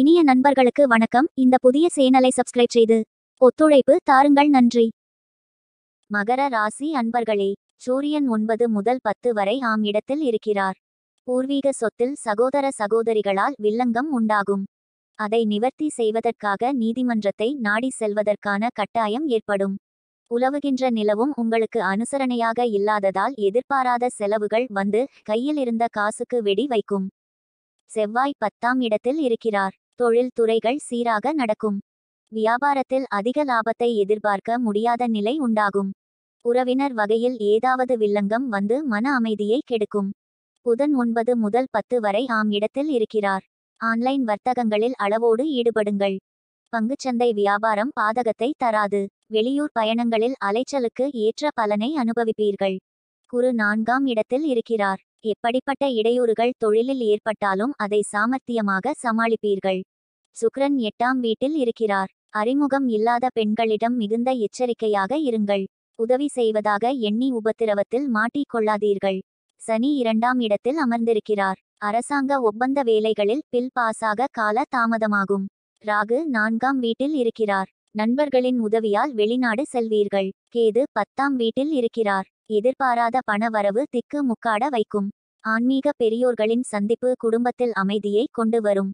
இனிய நண்பர்களுக்கு வணக்கம் இந்த புதிய சேனலை சப்ஸ்கிரைப் செய்து ஒத்துழைப்பு தாருங்கள் நன்றி மகர ராசி அன்பர்களே சூரியன் ஒன்பது முதல் பத்து வரை ஆம் இடத்தில் இருக்கிறார் பூர்வீக சொத்தில் சகோதர சகோதரிகளால் வில்லங்கம் உண்டாகும் அதை நிவர்த்தி செய்வதற்காக நீதிமன்றத்தை நாடி செல்வதற்கான கட்டாயம் ஏற்படும் உலவுகின்ற நிலவும் உங்களுக்கு அனுசரணையாக இல்லாததால் எதிர்பாராத செலவுகள் வந்து கையில் இருந்த காசுக்கு வெடி வைக்கும் செவ்வாய் பத்தாம் இடத்தில் இருக்கிறார் தொழில்துறைகள் சீராக நடக்கும் வியாபாரத்தில் அதிக லாபத்தை எதிர்பார்க்க முடியாத நிலை உண்டாகும் உறவினர் வகையில் ஏதாவது வில்லங்கம் வந்து மன அமைதியை கெடுக்கும் புதன் ஒன்பது முதல் பத்து வரை ஆம் இடத்தில் இருக்கிறார் ஆன்லைன் வர்த்தகங்களில் அளவோடு ஈடுபடுங்கள் பங்குச்சந்தை வியாபாரம் பாதகத்தை தராது வெளியூர் பயணங்களில் அலைச்சலுக்கு ஏற்ற பலனை அனுபவிப்பீர்கள் குரு நான்காம் இடத்தில் இருக்கிறார் எப்படிப்பட்ட இடையூறுகள் தொழிலில் ஏற்பட்டாலும் அதை சாமர்த்தியமாக சமாளிப்பீர்கள் சுக்ரன் எட்டாம் வீட்டில் இருக்கிறார் அறிமுகம் இல்லாத பெண்களிடம் மிகுந்த எச்சரிக்கையாக இருங்கள் உதவி செய்வதாக எண்ணி உபத்திரவத்தில் மாட்டிக்கொள்ளாதீர்கள் சனி இரண்டாம் இடத்தில் அமர்ந்திருக்கிறார் அரசாங்க ஒப்பந்த வேலைகளில் பில் பாஸாக கால தாமதமாகும் ராகு நான்காம் வீட்டில் இருக்கிறார் நண்பர்களின் உதவியால் வெளிநாடு செல்வீர்கள் கேது பத்தாம் வீட்டில் இருக்கிறார் எதிர்பாராத பணவரவு திக்கு முக்காட வைக்கும் ஆன்மீக பெரியோர்களின் சந்திப்பு குடும்பத்தில் அமைதியை கொண்டு வரும்